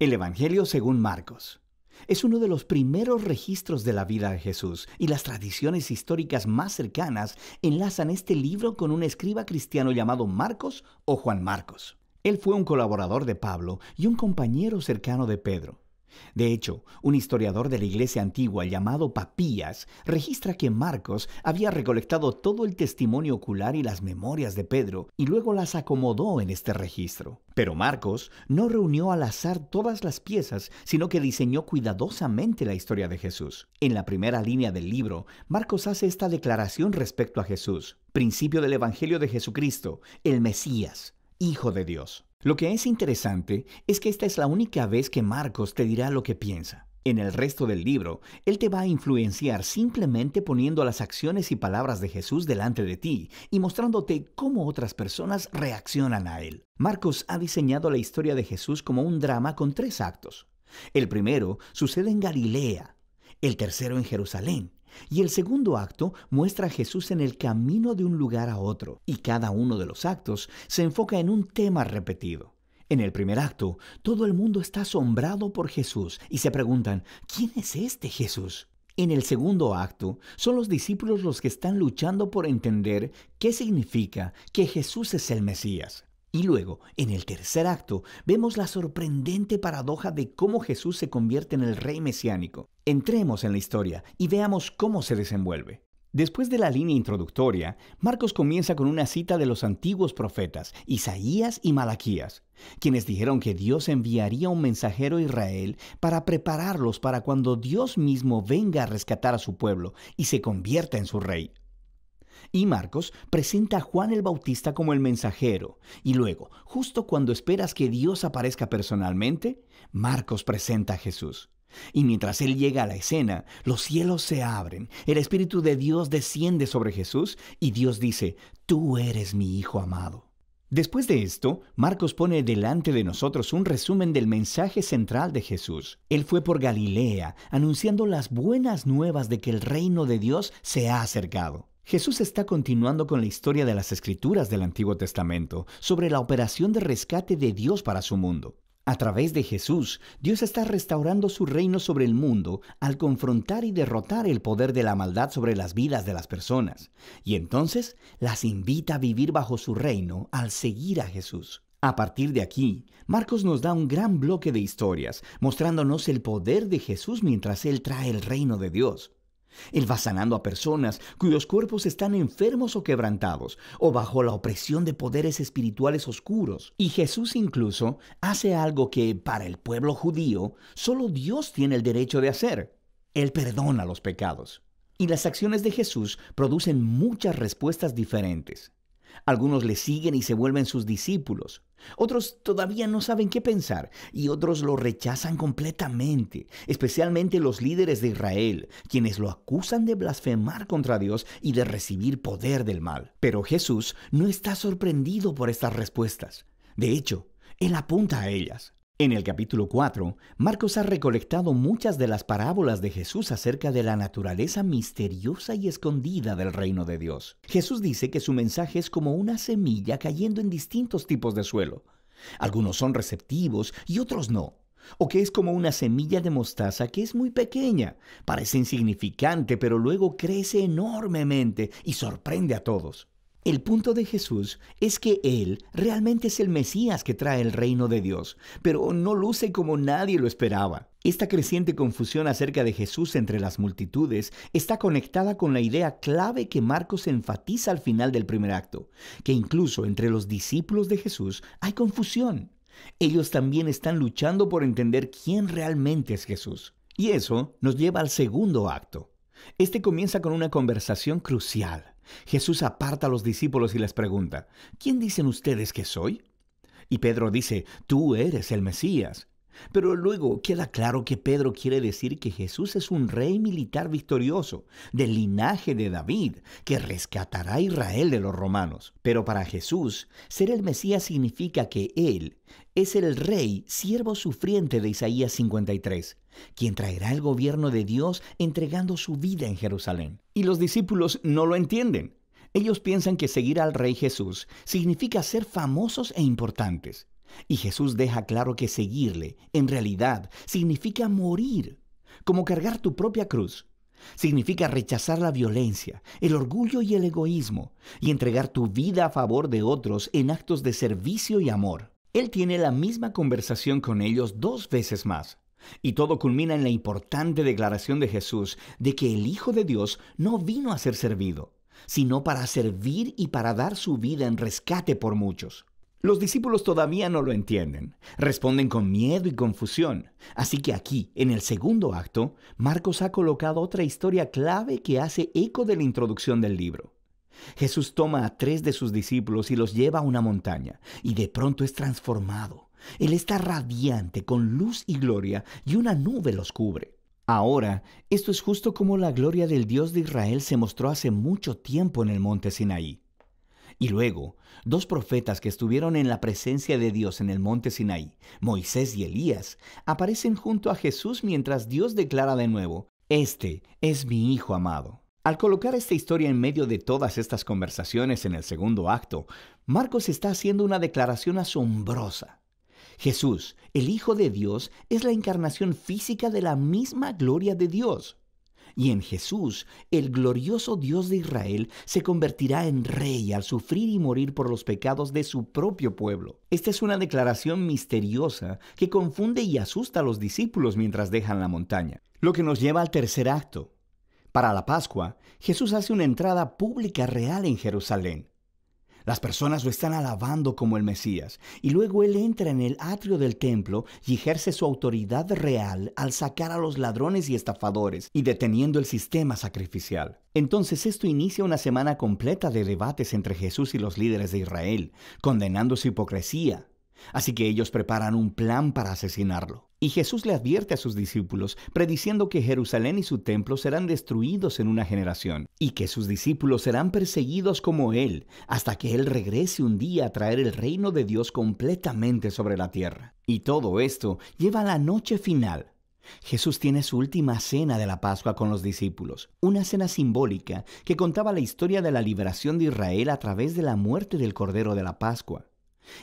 El Evangelio según Marcos. Es uno de los primeros registros de la vida de Jesús y las tradiciones históricas más cercanas enlazan este libro con un escriba cristiano llamado Marcos o Juan Marcos. Él fue un colaborador de Pablo y un compañero cercano de Pedro. De hecho, un historiador de la Iglesia antigua llamado Papías registra que Marcos había recolectado todo el testimonio ocular y las memorias de Pedro y luego las acomodó en este registro. Pero Marcos no reunió al azar todas las piezas, sino que diseñó cuidadosamente la historia de Jesús. En la primera línea del libro, Marcos hace esta declaración respecto a Jesús, principio del Evangelio de Jesucristo, el Mesías, Hijo de Dios. Lo que es interesante es que esta es la única vez que Marcos te dirá lo que piensa. En el resto del libro, Él te va a influenciar simplemente poniendo las acciones y palabras de Jesús delante de ti y mostrándote cómo otras personas reaccionan a Él. Marcos ha diseñado la historia de Jesús como un drama con tres actos. El primero sucede en Galilea, el tercero en Jerusalén y el segundo acto muestra a Jesús en el camino de un lugar a otro, y cada uno de los actos se enfoca en un tema repetido. En el primer acto, todo el mundo está asombrado por Jesús y se preguntan, ¿quién es este Jesús? En el segundo acto, son los discípulos los que están luchando por entender qué significa que Jesús es el Mesías. Y luego, en el tercer acto, vemos la sorprendente paradoja de cómo Jesús se convierte en el rey mesiánico. Entremos en la historia y veamos cómo se desenvuelve. Después de la línea introductoria, Marcos comienza con una cita de los antiguos profetas, Isaías y Malaquías, quienes dijeron que Dios enviaría un mensajero a Israel para prepararlos para cuando Dios mismo venga a rescatar a su pueblo y se convierta en su rey. Y Marcos presenta a Juan el Bautista como el mensajero. Y luego, justo cuando esperas que Dios aparezca personalmente, Marcos presenta a Jesús. Y mientras Él llega a la escena, los cielos se abren, el Espíritu de Dios desciende sobre Jesús y Dios dice, Tú eres mi Hijo amado. Después de esto, Marcos pone delante de nosotros un resumen del mensaje central de Jesús. Él fue por Galilea, anunciando las buenas nuevas de que el reino de Dios se ha acercado. Jesús está continuando con la historia de las escrituras del Antiguo Testamento sobre la operación de rescate de Dios para su mundo. A través de Jesús, Dios está restaurando su reino sobre el mundo al confrontar y derrotar el poder de la maldad sobre las vidas de las personas, y entonces las invita a vivir bajo su reino al seguir a Jesús. A partir de aquí, Marcos nos da un gran bloque de historias, mostrándonos el poder de Jesús mientras Él trae el reino de Dios. Él va sanando a personas cuyos cuerpos están enfermos o quebrantados, o bajo la opresión de poderes espirituales oscuros. Y Jesús incluso hace algo que para el pueblo judío solo Dios tiene el derecho de hacer. Él perdona los pecados. Y las acciones de Jesús producen muchas respuestas diferentes. Algunos le siguen y se vuelven sus discípulos. Otros todavía no saben qué pensar y otros lo rechazan completamente, especialmente los líderes de Israel, quienes lo acusan de blasfemar contra Dios y de recibir poder del mal. Pero Jesús no está sorprendido por estas respuestas. De hecho, él apunta a ellas. En el capítulo 4, Marcos ha recolectado muchas de las parábolas de Jesús acerca de la naturaleza misteriosa y escondida del reino de Dios. Jesús dice que su mensaje es como una semilla cayendo en distintos tipos de suelo. Algunos son receptivos y otros no. O que es como una semilla de mostaza que es muy pequeña, parece insignificante, pero luego crece enormemente y sorprende a todos. El punto de Jesús es que Él realmente es el Mesías que trae el reino de Dios, pero no luce como nadie lo esperaba. Esta creciente confusión acerca de Jesús entre las multitudes está conectada con la idea clave que Marcos enfatiza al final del primer acto, que incluso entre los discípulos de Jesús hay confusión. Ellos también están luchando por entender quién realmente es Jesús. Y eso nos lleva al segundo acto. Este comienza con una conversación crucial Jesús aparta a los discípulos y les pregunta, ¿quién dicen ustedes que soy? Y Pedro dice, tú eres el Mesías. Pero luego queda claro que Pedro quiere decir que Jesús es un rey militar victorioso, del linaje de David, que rescatará a Israel de los romanos. Pero para Jesús, ser el Mesías significa que Él es el rey siervo sufriente de Isaías 53, quien traerá el gobierno de Dios entregando su vida en Jerusalén. Y los discípulos no lo entienden. Ellos piensan que seguir al Rey Jesús significa ser famosos e importantes. Y Jesús deja claro que seguirle, en realidad, significa morir, como cargar tu propia cruz. Significa rechazar la violencia, el orgullo y el egoísmo, y entregar tu vida a favor de otros en actos de servicio y amor. Él tiene la misma conversación con ellos dos veces más. Y todo culmina en la importante declaración de Jesús de que el Hijo de Dios no vino a ser servido, sino para servir y para dar su vida en rescate por muchos. Los discípulos todavía no lo entienden, responden con miedo y confusión. Así que aquí, en el segundo acto, Marcos ha colocado otra historia clave que hace eco de la introducción del libro. Jesús toma a tres de sus discípulos y los lleva a una montaña, y de pronto es transformado. Él está radiante con luz y gloria y una nube los cubre. Ahora, esto es justo como la gloria del Dios de Israel se mostró hace mucho tiempo en el monte Sinaí. Y luego, dos profetas que estuvieron en la presencia de Dios en el monte Sinaí, Moisés y Elías, aparecen junto a Jesús mientras Dios declara de nuevo, Este es mi Hijo amado. Al colocar esta historia en medio de todas estas conversaciones en el segundo acto, Marcos está haciendo una declaración asombrosa. Jesús, el Hijo de Dios, es la encarnación física de la misma gloria de Dios. Y en Jesús, el glorioso Dios de Israel se convertirá en rey al sufrir y morir por los pecados de su propio pueblo. Esta es una declaración misteriosa que confunde y asusta a los discípulos mientras dejan la montaña. Lo que nos lleva al tercer acto. Para la Pascua, Jesús hace una entrada pública real en Jerusalén. Las personas lo están alabando como el Mesías, y luego él entra en el atrio del templo y ejerce su autoridad real al sacar a los ladrones y estafadores y deteniendo el sistema sacrificial. Entonces esto inicia una semana completa de debates entre Jesús y los líderes de Israel, condenando su hipocresía, Así que ellos preparan un plan para asesinarlo. Y Jesús le advierte a sus discípulos, prediciendo que Jerusalén y su templo serán destruidos en una generación, y que sus discípulos serán perseguidos como Él, hasta que Él regrese un día a traer el reino de Dios completamente sobre la tierra. Y todo esto lleva a la noche final, Jesús tiene su última cena de la Pascua con los discípulos, una cena simbólica que contaba la historia de la liberación de Israel a través de la muerte del Cordero de la Pascua.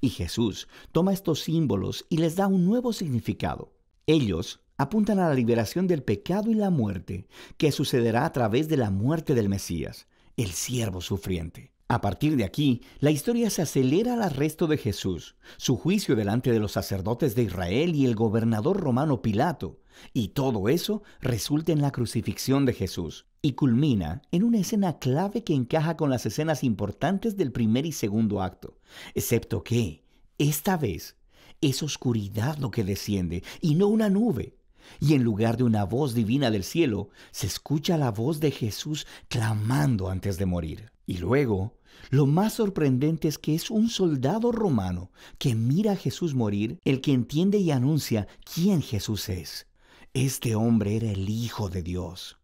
Y Jesús toma estos símbolos y les da un nuevo significado. Ellos apuntan a la liberación del pecado y la muerte, que sucederá a través de la muerte del Mesías, el siervo sufriente. A partir de aquí, la historia se acelera al arresto de Jesús, su juicio delante de los sacerdotes de Israel y el gobernador romano Pilato, y todo eso resulta en la crucifixión de Jesús y culmina en una escena clave que encaja con las escenas importantes del primer y segundo acto. Excepto que, esta vez, es oscuridad lo que desciende y no una nube. Y en lugar de una voz divina del cielo, se escucha la voz de Jesús clamando antes de morir. Y luego, lo más sorprendente es que es un soldado romano que mira a Jesús morir, el que entiende y anuncia quién Jesús es. Este hombre era el Hijo de Dios.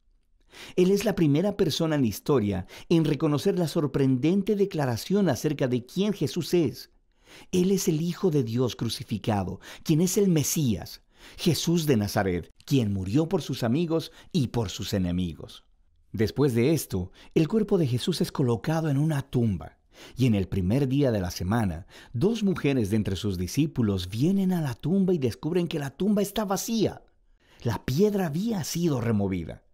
Él es la primera persona en la historia en reconocer la sorprendente declaración acerca de quién Jesús es. Él es el Hijo de Dios crucificado, quien es el Mesías, Jesús de Nazaret, quien murió por sus amigos y por sus enemigos. Después de esto, el cuerpo de Jesús es colocado en una tumba, y en el primer día de la semana, dos mujeres de entre sus discípulos vienen a la tumba y descubren que la tumba está vacía la piedra había sido removida.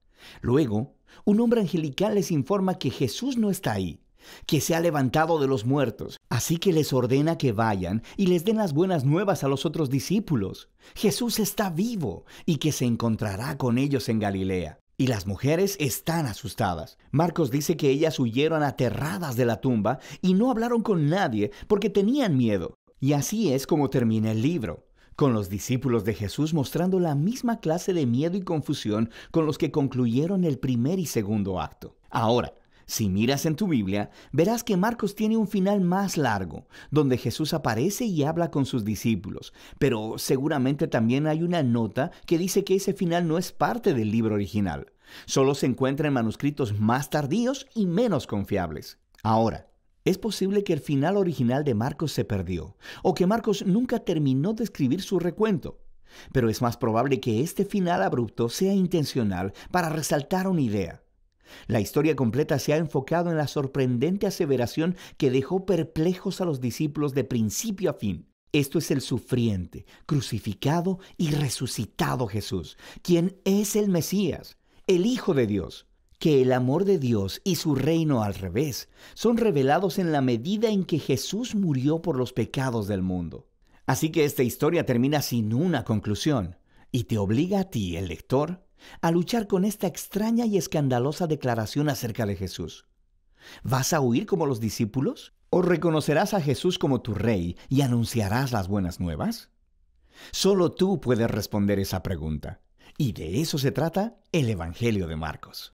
Luego, un hombre angelical les informa que Jesús no está ahí, que se ha levantado de los muertos, así que les ordena que vayan y les den las buenas nuevas a los otros discípulos. Jesús está vivo y que se encontrará con ellos en Galilea. Y las mujeres están asustadas. Marcos dice que ellas huyeron aterradas de la tumba y no hablaron con nadie porque tenían miedo. Y así es como termina el libro con los discípulos de Jesús mostrando la misma clase de miedo y confusión con los que concluyeron el primer y segundo acto. Ahora, si miras en tu Biblia, verás que Marcos tiene un final más largo, donde Jesús aparece y habla con sus discípulos, pero seguramente también hay una nota que dice que ese final no es parte del libro original. Solo se encuentra en manuscritos más tardíos y menos confiables. Ahora, es posible que el final original de Marcos se perdió, o que Marcos nunca terminó de escribir su recuento. Pero es más probable que este final abrupto sea intencional para resaltar una idea. La historia completa se ha enfocado en la sorprendente aseveración que dejó perplejos a los discípulos de principio a fin. Esto es el sufriente, crucificado y resucitado Jesús, quien es el Mesías, el Hijo de Dios que el amor de Dios y su reino al revés son revelados en la medida en que Jesús murió por los pecados del mundo. Así que esta historia termina sin una conclusión y te obliga a ti, el lector, a luchar con esta extraña y escandalosa declaración acerca de Jesús. ¿Vas a huir como los discípulos? ¿O reconocerás a Jesús como tu rey y anunciarás las buenas nuevas? Solo tú puedes responder esa pregunta. Y de eso se trata el Evangelio de Marcos.